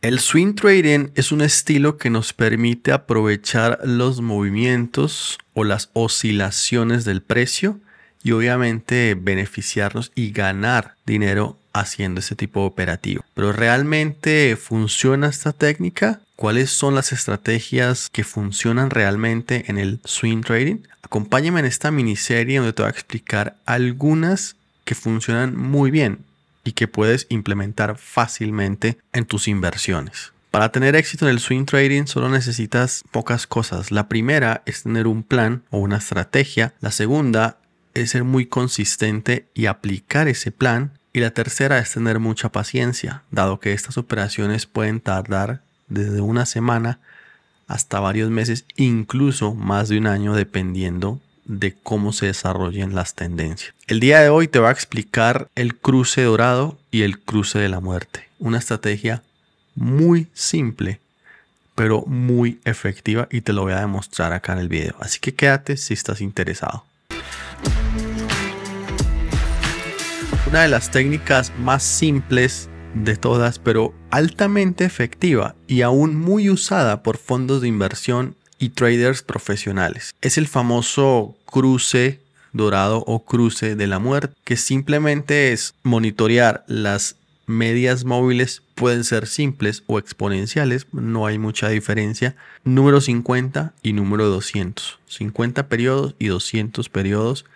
El swing trading es un estilo que nos permite aprovechar los movimientos o las oscilaciones del precio y obviamente beneficiarnos y ganar dinero haciendo ese tipo de operativo. Pero ¿realmente funciona esta técnica? ¿Cuáles son las estrategias que funcionan realmente en el swing trading? Acompáñame en esta miniserie donde te voy a explicar algunas que funcionan muy bien y que puedes implementar fácilmente en tus inversiones. Para tener éxito en el swing trading solo necesitas pocas cosas. La primera es tener un plan o una estrategia. La segunda es ser muy consistente y aplicar ese plan. Y la tercera es tener mucha paciencia, dado que estas operaciones pueden tardar desde una semana hasta varios meses, incluso más de un año, dependiendo de cómo se desarrollen las tendencias. El día de hoy te va a explicar el cruce dorado y el cruce de la muerte. Una estrategia muy simple, pero muy efectiva y te lo voy a demostrar acá en el video. Así que quédate si estás interesado. Una de las técnicas más simples de todas, pero altamente efectiva y aún muy usada por fondos de inversión y traders profesionales. Es el famoso cruce dorado o cruce de la muerte, que simplemente es monitorear las medias móviles, pueden ser simples o exponenciales, no hay mucha diferencia, número 50 y número 200, 50 periodos y 200 periodos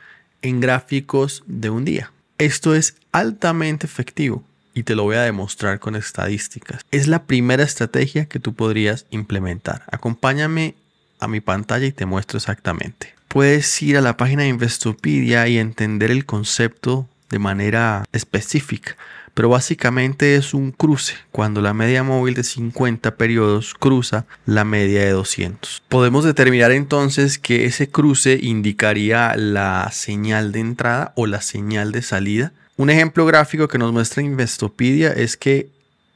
en gráficos de un día. Esto es altamente efectivo y te lo voy a demostrar con estadísticas. Es la primera estrategia que tú podrías implementar. Acompáñame a mi pantalla y te muestro exactamente. Puedes ir a la página de Investopedia y entender el concepto de manera específica, pero básicamente es un cruce cuando la media móvil de 50 periodos cruza la media de 200. Podemos determinar entonces que ese cruce indicaría la señal de entrada o la señal de salida. Un ejemplo gráfico que nos muestra Investopedia es que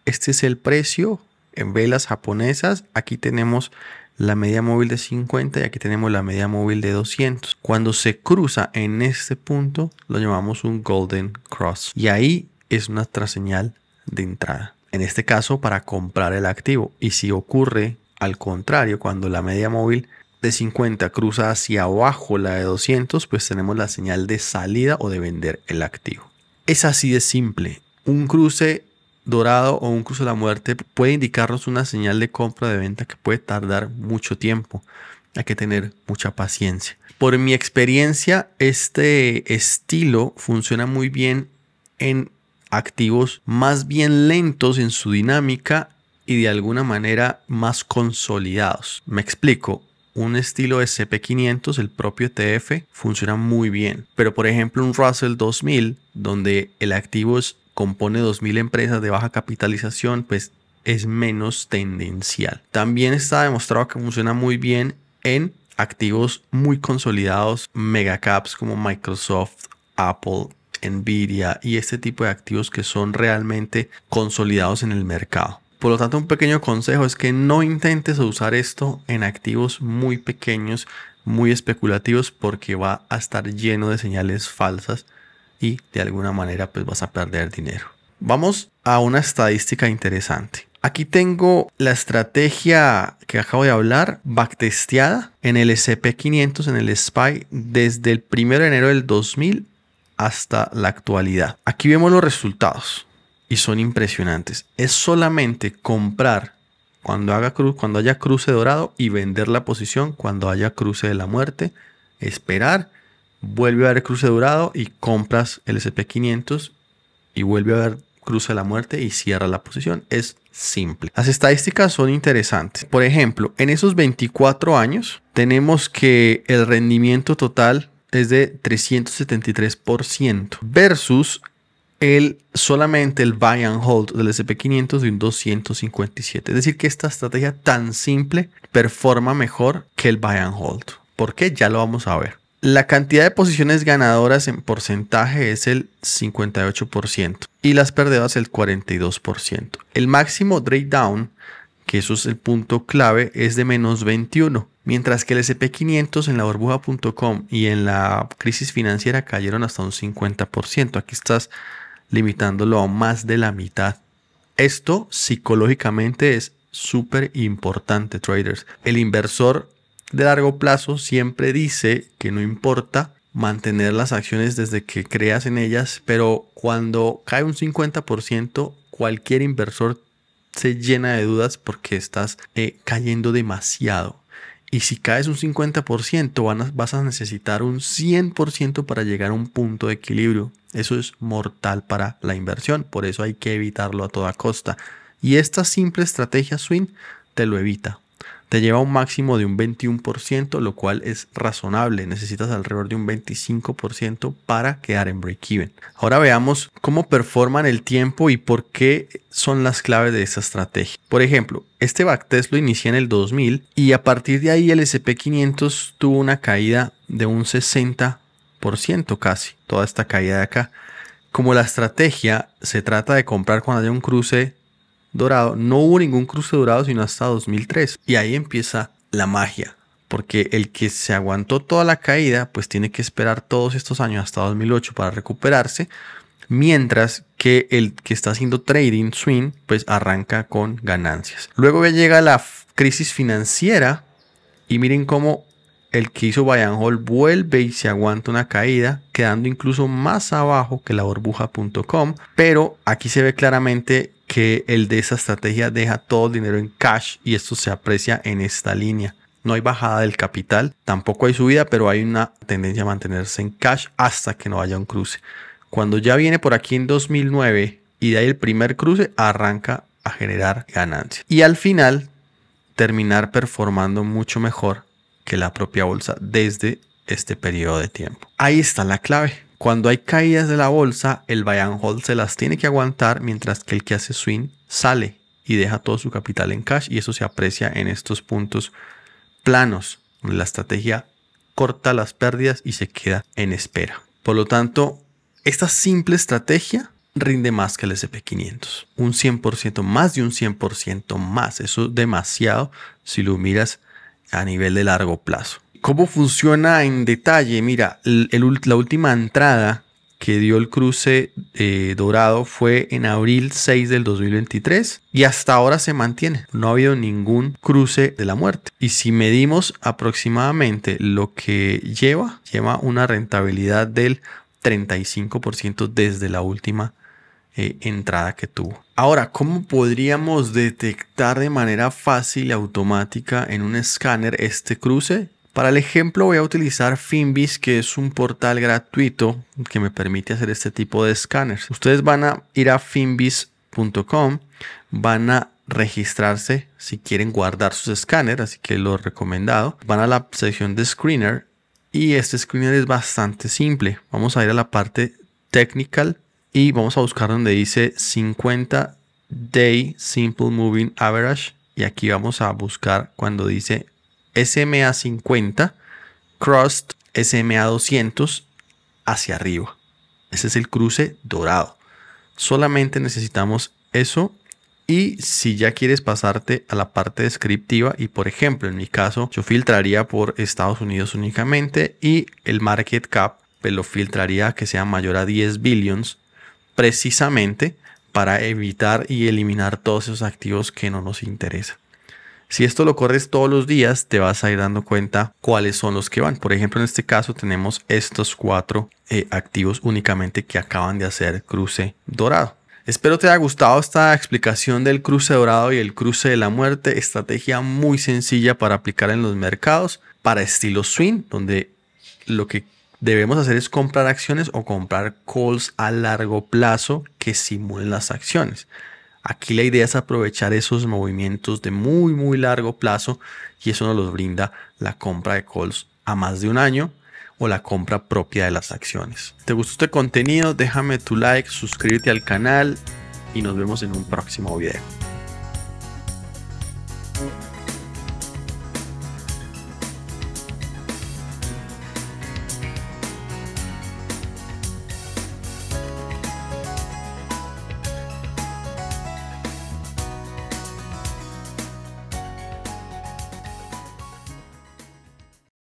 este es el precio en velas japonesas. Aquí tenemos la media móvil de 50 y aquí tenemos la media móvil de 200. Cuando se cruza en este punto lo llamamos un golden cross y ahí es nuestra señal de entrada. En este caso para comprar el activo y si ocurre al contrario cuando la media móvil de 50 cruza hacia abajo la de 200 pues tenemos la señal de salida o de vender el activo. Es así de simple. Un cruce dorado o un cruce de la muerte puede indicarnos una señal de compra de venta que puede tardar mucho tiempo. Hay que tener mucha paciencia. Por mi experiencia, este estilo funciona muy bien en activos más bien lentos en su dinámica y de alguna manera más consolidados. Me explico. Un estilo de SP500, el propio ETF, funciona muy bien. Pero por ejemplo un Russell 2000, donde el activo es compone 2.000 empresas de baja capitalización, pues es menos tendencial. También está demostrado que funciona muy bien en activos muy consolidados, megacaps como Microsoft, Apple, Nvidia y este tipo de activos que son realmente consolidados en el mercado. Por lo tanto, un pequeño consejo es que no intentes usar esto en activos muy pequeños, muy especulativos, porque va a estar lleno de señales falsas y de alguna manera pues vas a perder dinero. Vamos a una estadística interesante. Aquí tengo la estrategia que acabo de hablar, backtesteada en el SP500, en el SPY, desde el 1 de enero del 2000 hasta la actualidad. Aquí vemos los resultados y son impresionantes. Es solamente comprar cuando, haga cruz, cuando haya cruce dorado y vender la posición cuando haya cruce de la muerte, esperar vuelve a ver cruce dorado y compras el SP500 y vuelve a ver cruce de la muerte y cierra la posición. Es simple. Las estadísticas son interesantes. Por ejemplo, en esos 24 años tenemos que el rendimiento total es de 373% versus el, solamente el buy and hold del SP500 de un 257. Es decir, que esta estrategia tan simple performa mejor que el buy and hold. ¿Por qué? Ya lo vamos a ver. La cantidad de posiciones ganadoras en porcentaje es el 58% y las perdedoras el 42%. El máximo drawdown, que eso es el punto clave, es de menos 21, mientras que el SP500 en la burbuja.com y en la crisis financiera cayeron hasta un 50%. Aquí estás limitándolo a más de la mitad. Esto psicológicamente es súper importante, traders. El inversor de largo plazo siempre dice que no importa mantener las acciones desde que creas en ellas, pero cuando cae un 50%, cualquier inversor se llena de dudas porque estás eh, cayendo demasiado. Y si caes un 50%, vas a necesitar un 100% para llegar a un punto de equilibrio. Eso es mortal para la inversión, por eso hay que evitarlo a toda costa. Y esta simple estrategia swing te lo evita te lleva un máximo de un 21%, lo cual es razonable. Necesitas alrededor de un 25% para quedar en break-even. Ahora veamos cómo performan el tiempo y por qué son las claves de esta estrategia. Por ejemplo, este backtest lo inicié en el 2000 y a partir de ahí el SP500 tuvo una caída de un 60% casi, toda esta caída de acá. Como la estrategia se trata de comprar cuando haya un cruce dorado, no hubo ningún cruce dorado sino hasta 2003. Y ahí empieza la magia, porque el que se aguantó toda la caída, pues tiene que esperar todos estos años hasta 2008 para recuperarse, mientras que el que está haciendo trading swing, pues arranca con ganancias. Luego llega la crisis financiera y miren cómo el que hizo buy and vuelve y se aguanta una caída, quedando incluso más abajo que la burbuja.com, pero aquí se ve claramente que el de esa estrategia deja todo el dinero en cash y esto se aprecia en esta línea. No hay bajada del capital, tampoco hay subida, pero hay una tendencia a mantenerse en cash hasta que no haya un cruce. Cuando ya viene por aquí en 2009 y de ahí el primer cruce, arranca a generar ganancias. Y al final, terminar performando mucho mejor que la propia bolsa desde este periodo de tiempo. Ahí está la clave cuando hay caídas de la bolsa, el buy and hold se las tiene que aguantar mientras que el que hace swing sale y deja todo su capital en cash y eso se aprecia en estos puntos planos, donde la estrategia corta las pérdidas y se queda en espera. Por lo tanto, esta simple estrategia rinde más que el SP500. Un 100%, más de un 100% más. Eso es demasiado si lo miras a nivel de largo plazo. ¿Cómo funciona en detalle? Mira, la última entrada que dio el cruce eh, dorado fue en abril 6 del 2023 y hasta ahora se mantiene. No ha habido ningún cruce de la muerte. Y si medimos aproximadamente lo que lleva, lleva una rentabilidad del 35% desde la última eh, entrada que tuvo. Ahora, ¿cómo podríamos detectar de manera fácil y automática en un escáner este cruce? Para el ejemplo voy a utilizar Finbis, que es un portal gratuito que me permite hacer este tipo de escáneres. Ustedes van a ir a finbis.com, van a registrarse si quieren guardar sus escáneres, así que lo recomendado. Van a la sección de screener y este screener es bastante simple. Vamos a ir a la parte technical y vamos a buscar donde dice 50 day simple moving average y aquí vamos a buscar cuando dice SMA50, Crust SMA200 hacia arriba. Ese es el cruce dorado. Solamente necesitamos eso y si ya quieres pasarte a la parte descriptiva y por ejemplo en mi caso yo filtraría por Estados Unidos únicamente y el market cap pues, lo filtraría que sea mayor a 10 billions precisamente para evitar y eliminar todos esos activos que no nos interesan. Si esto lo corres todos los días, te vas a ir dando cuenta cuáles son los que van. Por ejemplo, en este caso tenemos estos cuatro eh, activos únicamente que acaban de hacer cruce dorado. Espero te haya gustado esta explicación del cruce dorado y el cruce de la muerte, estrategia muy sencilla para aplicar en los mercados para estilo swing, donde lo que debemos hacer es comprar acciones o comprar calls a largo plazo que simulen las acciones. Aquí la idea es aprovechar esos movimientos de muy, muy largo plazo y eso nos los brinda la compra de calls a más de un año o la compra propia de las acciones. ¿Te gustó este contenido? Déjame tu like, suscríbete al canal y nos vemos en un próximo video.